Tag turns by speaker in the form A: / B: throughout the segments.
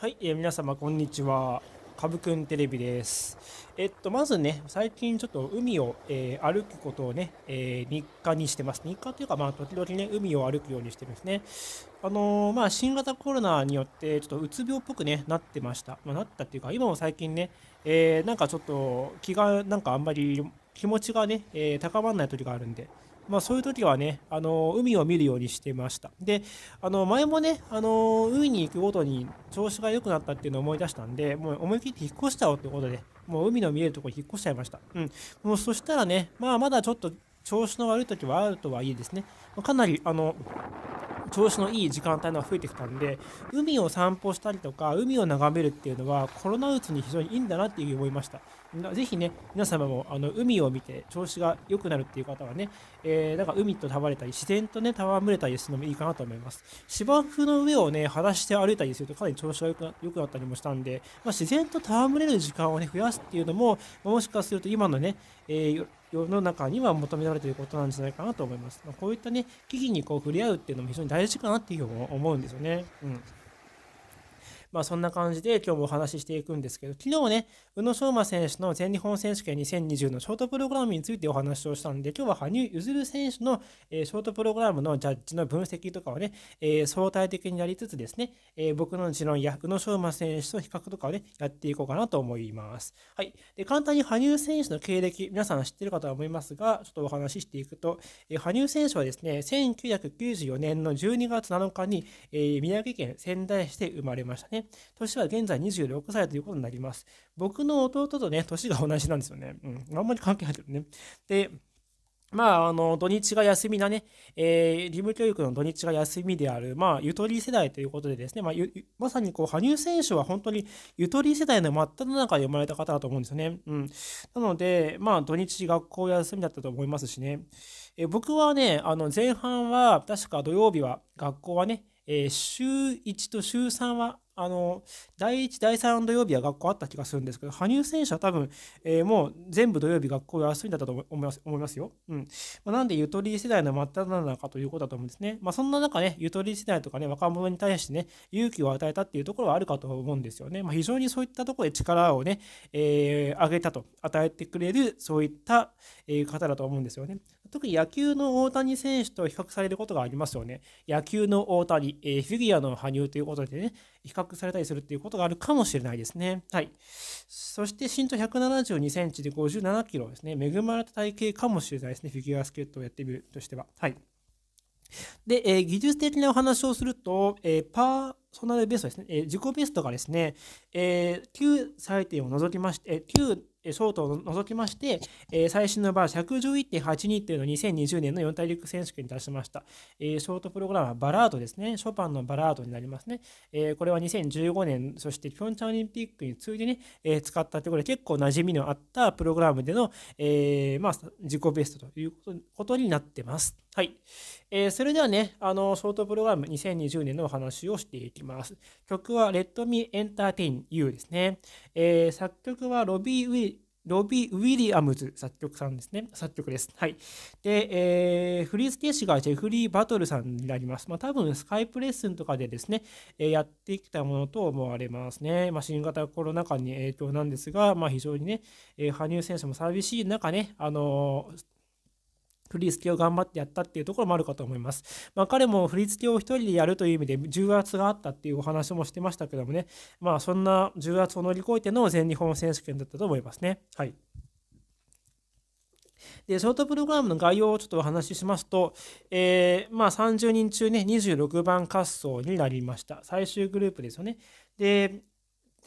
A: はい、えー、皆様こんにちは。かぶくんテレビです。えっと、まずね、最近ちょっと海を、えー、歩くことをね、えー、日課にしてます。日課というか、まあ、時々ね、海を歩くようにしてるんですね。あのー、まあ、新型コロナによって、ちょっとうつ病っぽくね、なってました。まあ、なったっていうか、今も最近ね、えなんかちょっと気が、なんかあんまり気持ちがね、え高まらない時があるんで、まあ、そういう時はねあの海を見るようにしてましたであの前もねあの海に行くごとに調子が良くなったっていうのを思い出したんでもう思い切って引っ越しちゃおうってことでもう海の見えるところに引っ越しちゃいました、うん、もうそしたらね、まあ、まだちょっと調子の悪い時はあるとはいえですねかなりあの調子のいい時間帯のが増えてきたんで海を散歩したりとか海を眺めるっていうのはコロナウイルスに非常にいいんだなっていうふうに思いましたぜひね、皆様もあの海を見て調子が良くなるっていう方はね、えー、なんか海と戯れたり、自然とね、戯れたりするのもいいかなと思います。芝生の上をね、裸足て歩いたりするとかなり調子が良く良くなったりもしたんで、まあ、自然と戯れる時間をね、増やすっていうのも、もしかすると今のね、えー世の中には求められていることなんじゃないかなと思います。まあ、こういったね、危機にこう触れ合うっていうのも非常に大事かなっていうふうに思うんですよね。うん。まあ、そんな感じで今日もお話ししていくんですけど、昨日ね、宇野昌磨選手の全日本選手権2020のショートプログラムについてお話をしたんで、今日は羽生結弦選手の、えショートプログラムのジャッジの分析とかをね、え相対的にやりつつですね、え僕の持論や宇野昌磨選手と比較とかをね、やっていこうかなと思います。はい。で、簡単に羽生選手の経歴、皆さん知ってるかとは思いますが、ちょっとお話ししていくと、え羽生選手はですね、1994年の12月7日に、え宮城県仙台市で生まれましたね。年は現在26歳ということになります。僕の弟とね、年が同じなんですよね。うん、あんまり関係ないけどね。で、まあ、あの、土日が休みなね、えー、義務教育の土日が休みである、まあ、ゆとり世代ということでですね、まあ、まさにこう、羽生選手は本当にゆとり世代の真っ只中で生まれた方だと思うんですよね。うん。なので、まあ、土日学校休みだったと思いますしね。え僕はね、あの、前半は、確か土曜日は、学校はね、えー、週1と週3はあの第1、第3土曜日は学校あった気がするんですけど、羽生選手は多分、えー、もう全部土曜日学校休みだと思います思いますよ。うんまあ、なんで、ゆとり世代の真っ只中ということだと思うんですね。まあ、そんな中ね、ゆとり世代とかね、若者に対してね、勇気を与えたっていうところはあるかと思うんですよね。まあ、非常にそういったところで力をね、えー、上げたと、与えてくれる、そういった、え方だと思うんですよね。特に野球の大谷選手と比較されることがありますよね。野球の大谷、えー、フィギュアの羽生ということでね、比較されたりするっていうことがあるかもしれないですね。はい。そして身長172センチで57キロですね。恵まれた体型かもしれないですね。フィギュアスケートをやってみるとしては。はい。で、えー、技術的なお話をすると、えー、パーソナルベストですね、えー、自己ベストがですね、えー、9採点を除きまして、えー、9相当を除きまして、えー、最新のバー111.82というのを2020年の四大陸選手権に出しました、えー、ショートプログラムはバラードですね、ショパンのバラードになりますね。えー、これは2015年、そしてピョンチャンオリンピックに次いでね、え使ったということで、結構馴染みのあったプログラムでの、えまあ、自己ベストということになってます。はい。えー、それではね、あの、ショートプログラム2020年のお話をしていきます。曲は Let Me Entertain You ですね。えー、作曲はロビー・ウィロビー・ウィリアムズ作曲さんですね。作曲です。はい。で、えー、振シ師がジェフリー・バトルさんになります。まあ多分、スカイプレッスンとかでですね、えー、やってきたものと思われますね。まあ新型コロナ禍に影響なんですが、まあ非常にね、えー、羽生選手も寂しい中ね、あのー振り付けを頑張ってやったっていうところもあるかと思います。まあ、彼も振り付けを一人でやるという意味で重圧があったっていうお話もしてましたけどもね、まあ、そんな重圧を乗り越えての全日本選手権だったと思いますね。はい。で、ショートプログラムの概要をちょっとお話ししますと、えー、まあ、30人中ね、26番滑走になりました。最終グループですよね。で、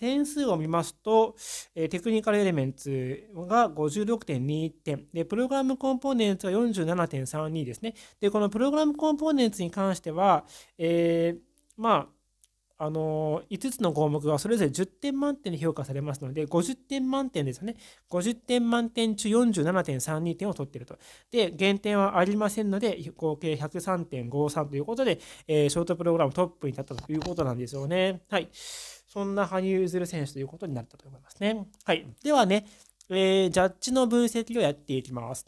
A: 点数を見ますと、えテクニカルエレメンツが56.21点、で、プログラムコンポーネンツが47.32ですね。で、このプログラムコンポーネンツに関しては、えー、まあ、あの5つの項目がそれぞれ10点満点で評価されますので、50点満点ですよね。50点満点中47.32点を取っていると。で、減点はありませんので、合計103.53ということで、えー、ショートプログラムトップに立ったということなんですよね。はい。そんな羽生結弦選手ということになったと思いますね。はい。ではね、えー、ジャッジの分析をやっていきます。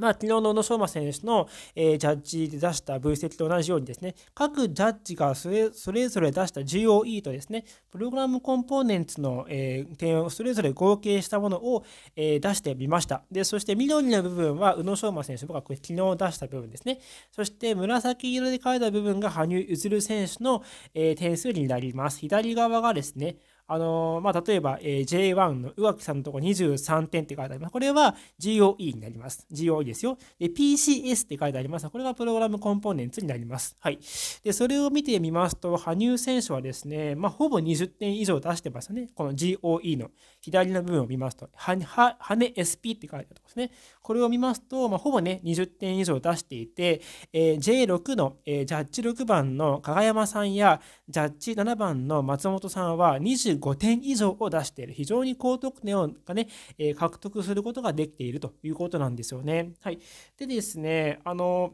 A: まあ、昨日の宇野昌磨選手の、えー、ジャッジで出した分析と同じようにですね、各ジャッジがそれそれぞれ出した GOE とですね、プログラムコンポーネンツの、えー、点をそれぞれ合計したものを、えー、出してみました。で、そして緑の部分は宇野昌磨選手、僕はこれ昨日出した部分ですね。そして紫色で書いた部分が羽生結弦選手の、え点数になります。左側がですね、あのー、まあ、例えば、えー、J1 の宇木さんのところ23点って書いてあります。これは GOE になります。GOE ですよ。で、PCS って書いてあります。これがプログラムコンポーネンツになります。はい。で、それを見てみますと、羽生選手はですね、まあ、ほぼ20点以上出してますよね。この GOE の左の部分を見ますと、は、は、羽 SP って書いてあるとこですね。これを見ますと、まあ、ほぼね、20点以上出していて、えー、J6 の、えー、ジャッジ6番の加賀山さんや、ジャッジ7番の松本さんは25 5点以上を出している、非常に高得点を、ねえ獲得することができているということなんですよね。はい、でですね、あの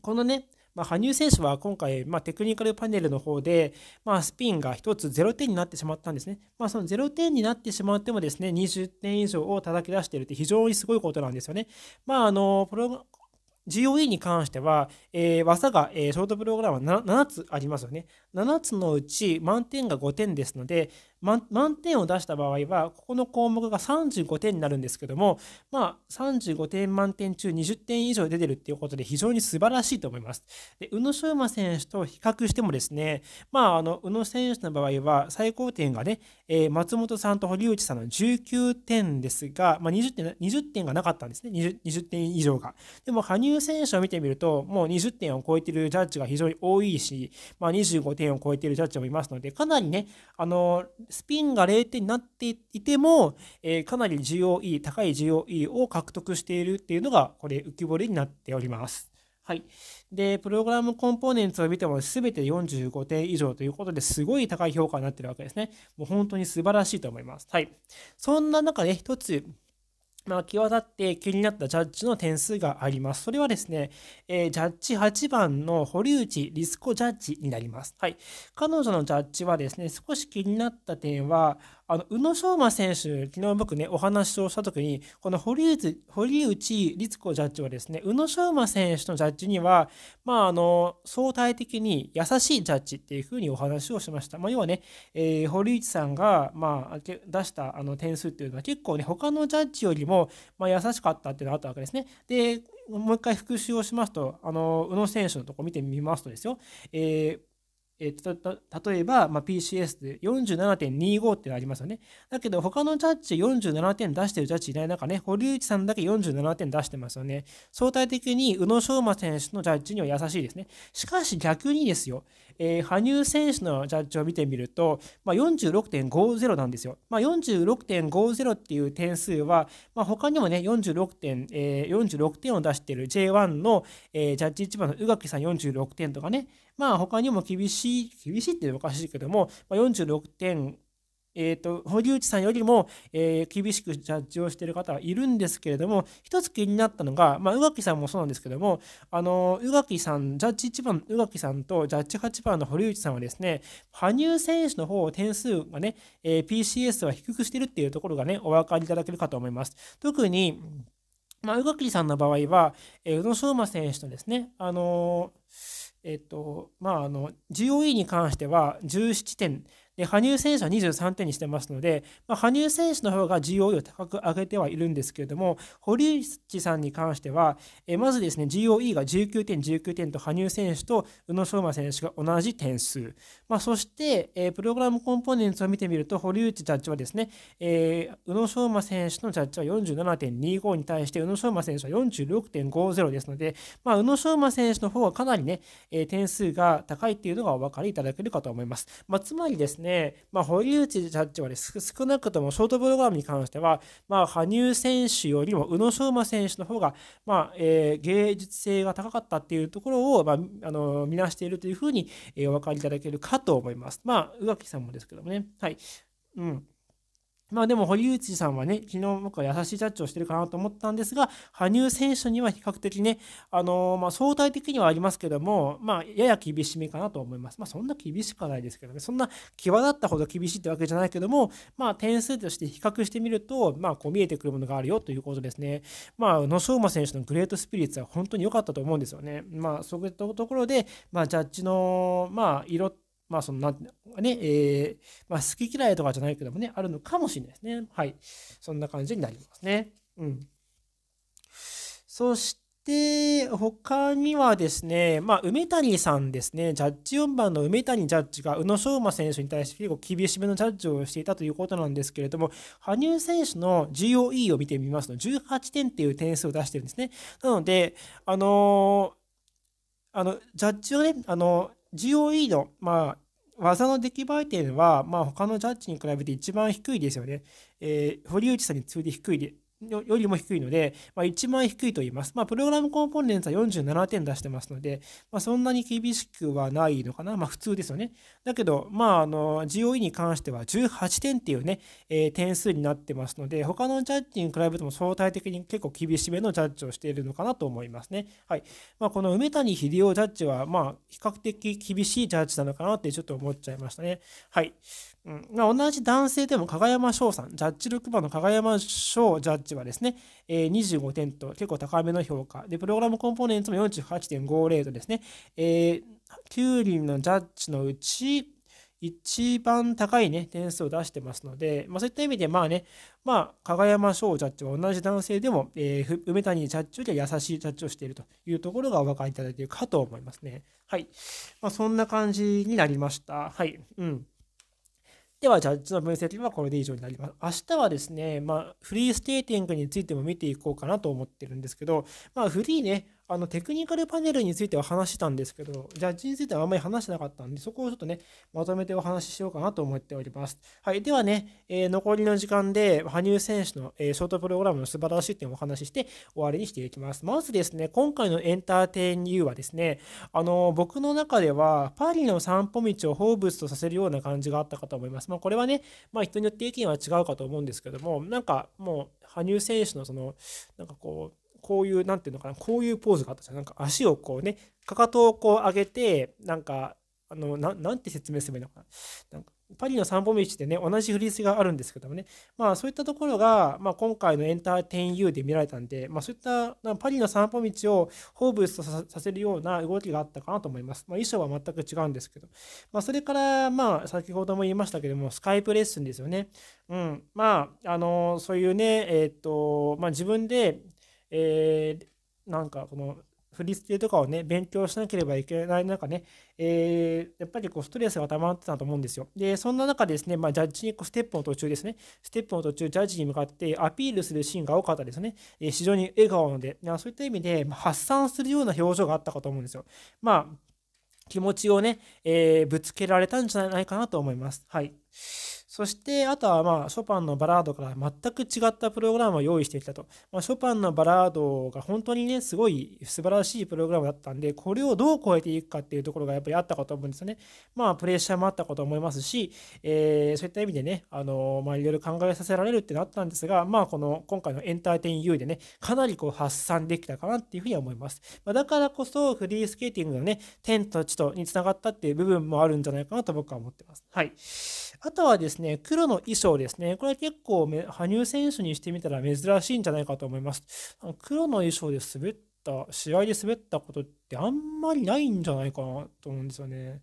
A: このね、まあ、羽生選手は今回、まあ、テクニカルパネルの方で、まあ、スピンが1つ0点になってしまったんですね。まあ、その0点になってしまってもですね、20点以上を叩き出しているって非常にすごいことなんですよね。まあ、あのプロ GOE に関しては、えー、技が、えー、ショートプログラムは 7, 7つありますよね。7つのうち満点が5点ですので、満点を出した場合は、ここの項目が35点になるんですけども、まあ、35点満点中20点以上出てるっていうことで非常に素晴らしいと思います。で、宇野昌磨選手と比較してもですね、まあ、あの、宇野選手の場合は最高点がね、えー、松本さんと堀内さんの19点ですが、まあ、20点、20点がなかったんですね20、20点以上が。でも、羽生選手を見てみると、もう20点を超えてるジャッジが非常に多いし、まあ、25点を超えてるジャッジもいますので、かなりね、あの、スピンが0点になっていても、えー、かなり GOE、高い GOE を獲得しているっていうのが、これ、浮き彫りになっております。はい。で、プログラムコンポーネンツを見ても全て45点以上ということですごい高い評価になってるわけですね。もう本当に素晴らしいと思います。はい。そんな中で一つまあ、際立って気になったジャッジの点数があります。それはですね、えー、ジャッジ8番の堀内リスコジャッジになります。はい。彼女のジャッジはですね、少し気になった点は、あの宇野昌磨選手、昨日僕ね、お話をしたときに、この堀内堀内律子ジャッジはですね、宇野昌磨選手のジャッジには、まあ、あの相対的に優しいジャッジっていうふうにお話をしました。まあ、要はね、えー、堀内さんが、まあ、出したあの点数っていうのは、結構ね、他のジャッジよりも、まあ、優しかったっていうのがあったわけですね。でもう一回復習をしますと、あの宇野選手のとこ見てみますとですよ、えーえ例えば、まあ、PCS で47.25ってありますよね。だけど、他のジャッジ47点出してるジャッジいない中ね、堀内さんだけ47点出してますよね。相対的に宇野昌磨選手のジャッジには優しいですね。しかし逆にですよ、えー、羽生選手のジャッジを見てみると、まあ、46.50なんですよ。まあ、46.50っていう点数は、まあ、他にもね46点、えー、46点を出してる J1 の、えー、ジャッジ1番の宇垣さん46点とかね、まあ他にも厳しい、厳しいっておかしいけども、まあ、46点、えーと、堀内さんよりも、えー、厳しくジャッジをしている方はいるんですけれども一つ気になったのが、まあ、宇垣さんもそうなんですけどもあの宇垣さんジャッジ1番宇垣さんとジャッジ8番の堀内さんはですね羽生選手の方を点数がね、えー、PCS は低くしているっていうところがねお分かりいただけるかと思います特に、まあ、宇垣さんの場合は、えー、宇野昌磨選手とですねあのーえっとまあ、あの GOE に関しては1 7点で羽生選手は23点にしてますので、まあ、羽生選手の方が GOE を高く上げてはいるんですけれども堀内さんに関しては、えまずですね GOE が19点19点と羽生選手と宇野昌磨選手が同じ点数、まあ、そして、えプログラムコンポーネンツを見てみると堀内ジャッジはですね、えー、宇野昌磨選手のジャッジは47.25に対して宇野昌磨選手は46.50ですので、まあ、宇野昌磨選手の方はかなりね、え点数が高いっていうのがお分かりいただけるかと思います、まあ、つまりですねで、まあ、堀内ジャッジは、ね、少なくともショートプログラムに関しては、まあ、羽生選手よりも宇野昌磨選手の方が、まあえー、芸術性が高かったっていうところを、まあ、あの見なしているというふうに、えー、お分かりいただけるかと思います。まあ、宇垣さんもですけどもね。はい。うんまあでも堀内さんはね、昨日僕は優しいジャッジをしてるかなと思ったんですが、羽生選手には比較的ね、あのー、まあ相対的にはありますけども、まあやや厳しめかなと思います。まあそんな厳しくはないですけどね、そんな際立ったほど厳しいってわけじゃないけども、まあ点数として比較してみると、まあこう見えてくるものがあるよということですね。まあ宇野昌磨選手のグレートスピリッツは本当に良かったと思うんですよね。まあそういったところで、まあジャッジの、まあ色ってまあ、その、なんね、えー、まあ、好き嫌いとかじゃないけどもね、あるのかもしれないですね。はい。そんな感じになりますね。うん。そして、他にはですね、まあ、梅谷さんですね、ジャッジ4番の梅谷ジャッジが宇野昌磨選手に対して結構厳しめのジャッジをしていたということなんですけれども、羽生選手の GOE を見てみますと、18点っていう点数を出してるんですね。なので、あのー、あのジャッジをね、あのー GOE の、まあ、技の出来栄え点は、まあ、他のジャッジに比べて一番低いですよね。えー、堀内さんに次いで低いでよりも低いので、まあ、一番低いと言います。まあ、プログラムコンポーネンツは47点出してますので、まあ、そんなに厳しくはないのかな。まあ、普通ですよね。だけど、まあ、あの、GOE に関しては18点っていうね、えー、点数になってますので、他のジャッジに比べても相対的に結構厳しめのジャッジをしているのかなと思いますね。はい。まあ、この梅谷秀夫ジャッジは、まあ、比較的厳しいジャッジなのかなってちょっと思っちゃいましたね。はい。うん、まあ、同じ男性でも加賀山翔さん、ジャッジ6番の加賀山翔ジャッジはですね、えー、25点と結構高めの評価。で、プログラムコンポーネンツも48.50とですね、えー、9人のジャッジのうち、一番高いね、点数を出してますので、まあ、そういった意味で、まあね、まあ、加賀山翔ジャッジは同じ男性でも、えー、梅谷ジャッジよりは優しいジャッジをしているというところがお分かりいただけるかと思いますね。はい。まあ、そんな感じになりました。はい。うん。では、ジャッジの分析はこれで以上になります。明日はですね、まあ、フリーステーティングについても見ていこうかなと思ってるんですけど、まあ、フリーね、あのテクニカルパネルについては話したんですけど、ジャッジについてはあんまり話してなかったんで、そこをちょっとね、まとめてお話ししようかなと思っております。はい、ではね、えー、残りの時間で、羽生選手の、えー、ショートプログラムの素晴らしい点をお話しして、終わりにしていきます。まずですね、今回のエンターテインーはですね、あの、僕の中では、パリの散歩道を放物とさせるような感じがあったかと思います。まあ、これはね、まあ、人によって意見は違うかと思うんですけども、なんかもう、羽生選手のその、なんかこう、こういう何て言うのかなこういうポーズがあったじゃんなんか足をこうねかかとをこう上げてなんかあのなんて説明すればいいのかななんかパリの散歩道でね、同じフリースがあるんですけどもね、まあそういったところが、まあ今回のエンターテインユーで見られたんで、まあそういったパリの散歩道を放物とさせるような動きがあったかなと思います。まあ衣装は全く違うんですけど、まあそれからまあ先ほども言いましたけども、スカイプレッスンですよね。うん、まあ、あのそういうね、えっ、と、まあ自分でえー、なんかこの振り付けとかをね、勉強しなければいけない中ね、えー、やっぱりこうストレスが溜まってたと思うんですよ。で、そんな中ですね、まあ、ジャッジにこうステップの途中ですね、ステップの途中、ジャッジに向かってアピールするシーンが多かったですね。えー、非常に笑顔ので、そういった意味で、まあ、発散するような表情があったかと思うんですよ。まあ、気持ちをね、えー、ぶつけられたんじゃないかなと思います。はい。そして、あとは、まあ、ショパンのバラードから全く違ったプログラムを用意してきたと。まあ、ショパンのバラードが本当にね、すごい素晴らしいプログラムだったんで、これをどう超えていくかっていうところがやっぱりあったかと思うんですよね。まあ、プレッシャーもあったかと思いますし、えー、そういった意味でね、あのまあ、いろいろ考えさせられるってなったんですが、まあ、この、今回のエンターテイン U でね、かなりこう発散できたかなっていうふうに思います。まあ、だからこそ、フリースケーティングのね、天と地とにつながったっていう部分もあるんじゃないかなと僕は思ってます。はい。あとはですね、黒の衣装ですね。これ結構、羽生選手にしてみたら珍しいんじゃないかと思います。黒の衣装で滑った、試合で滑ったことってあんまりないんじゃないかなと思うんですよね。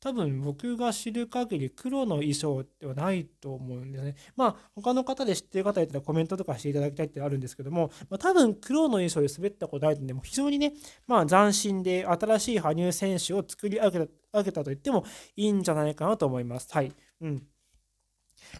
A: 多分僕が知る限り黒の衣装ではないと思うんですね。まあ他の方で知ってる方いたらコメントとかしていただきたいってあるんですけども、まあ、多分黒の衣装で滑ったことないので、も非常にね、まあ斬新で新しい羽生選手を作り上げたと言ってもいいんじゃないかなと思います。はい。うん。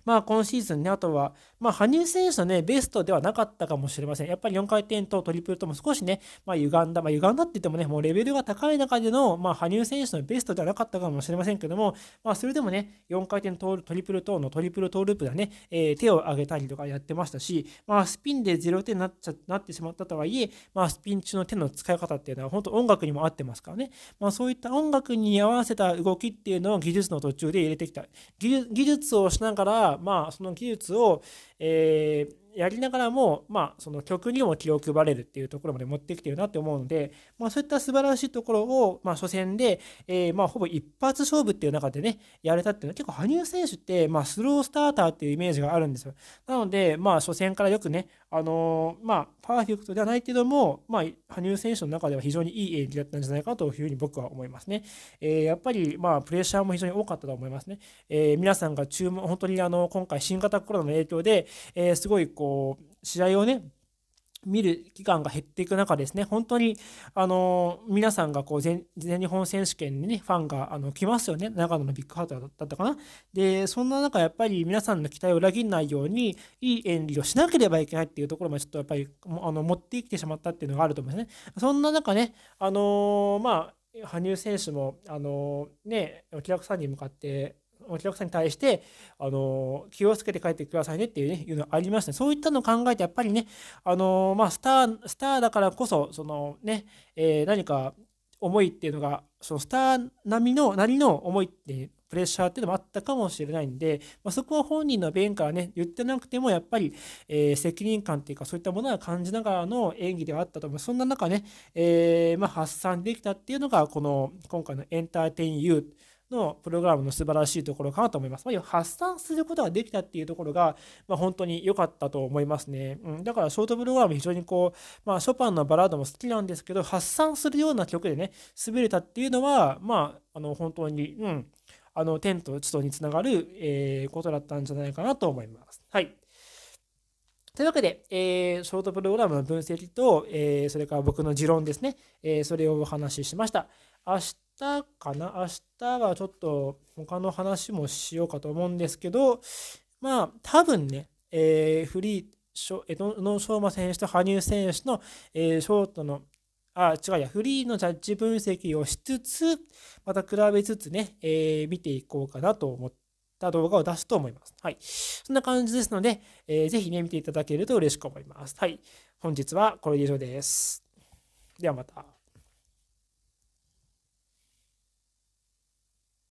A: まあ、今シーズンね、あとは、まあ、羽生選手のね、ベストではなかったかもしれません。やっぱり4回転とトリプルとも少しね、まあ、歪んだ、まあ、歪んだって言ってもね、もうレベルが高い中での、まあ、羽生選手のベストではなかったかもしれませんけども、まあ、それでもね、4回転トリプル等のトリプルトーループではね、えー、手を上げたりとかやってましたし、まあ、スピンで0点になっちゃなってしまったとはいえ、まあ、スピン中の手の使い方っていうのは、本当音楽にも合ってますからね、まあ、そういった音楽に合わせた動きっていうのを技術の途中で入れてきた。技術をしながら、まあ、その技術を、eh, やりながらも、まあ、その曲にも気を配れるっていうところまで持ってきてるなって思うので、まあ、そういった素晴らしいところを、まあ、初戦で、えー、まあ、ほぼ一発勝負っていう中でね、やれたっていうのは、結構羽生選手って、まあ、スロースターターっていうイメージがあるんですよ。なので、まあ、初戦からよくね、あのー、まあ、パーフェクトではないけども、まあ、羽生選手の中では非常にいい演技だったんじゃないかというふうに僕は思いますね。えー、やっぱり、まあ、プレッシャーも非常に多かったと思いますね。え皆さんが注文、本当にあの、今回新型コロナの影響で、えすごいこう、こう試合をね見る期間が減っていく中ですね、本当にあの皆さんがこう全日本選手権に、ね、ファンがあの来ますよね、長野のビッグハートだったかな。で、そんな中、やっぱり皆さんの期待を裏切らないように、いい演技をしなければいけないっていうところもちょっとやっぱりあの持ってきてしまったっていうのがあると思んですね。そんな中ね、あのまあ、羽生選手も、あのね、お客さんに向かって、お客さんに対して、あの、気をつけて帰ってくださいねっていうね、いうのありますね。そういったのを考えて、やっぱりね、あの、まあ、スター、スターだからこそ、そのね、えー、何か思いっていうのが、そのスター並みの、なりの思いってプレッシャーっていうのもあったかもしれないんで、まあ、そこは本人の弁からね言ってなくてもやっぱり、えー、責任感っていうかそういったものは感じながらの演技ではあったと思うそんな中ね、えー、まあ、発散できたっていうのがこの今回の「エンターテイン・ユー」のプログラムの素晴らしいところかなと思います。まあ、発散することができたっていうところが、まあ、本当に良かったと思いますね。うん、だからショートプログラム非常にこう、まあ、ショパンのバラードも好きなんですけど、発散するような曲でね、滑れたっていうのは、まあ、あの本当に、うん、あの天と地とにつながる、えー、ことだったんじゃないかなと思います。はい。というわけで、えー、ショートプログラムの分析と、えー、それから僕の持論ですね、えー、それをお話ししました。明日日かな明日はちょっと他の話もしようかと思うんですけど、まあ、多分ね、えー、フリー、え野昌磨選手と羽生選手の、えー、ショートの、あ、違うや、フリーのジャッジ分析をしつつ、また比べつつね、えー、見ていこうかなと思った動画を出すと思います。はい。そんな感じですので、えー、ぜひね、見ていただけると嬉しく思います。はい。本日はこれで以上です。ではまた。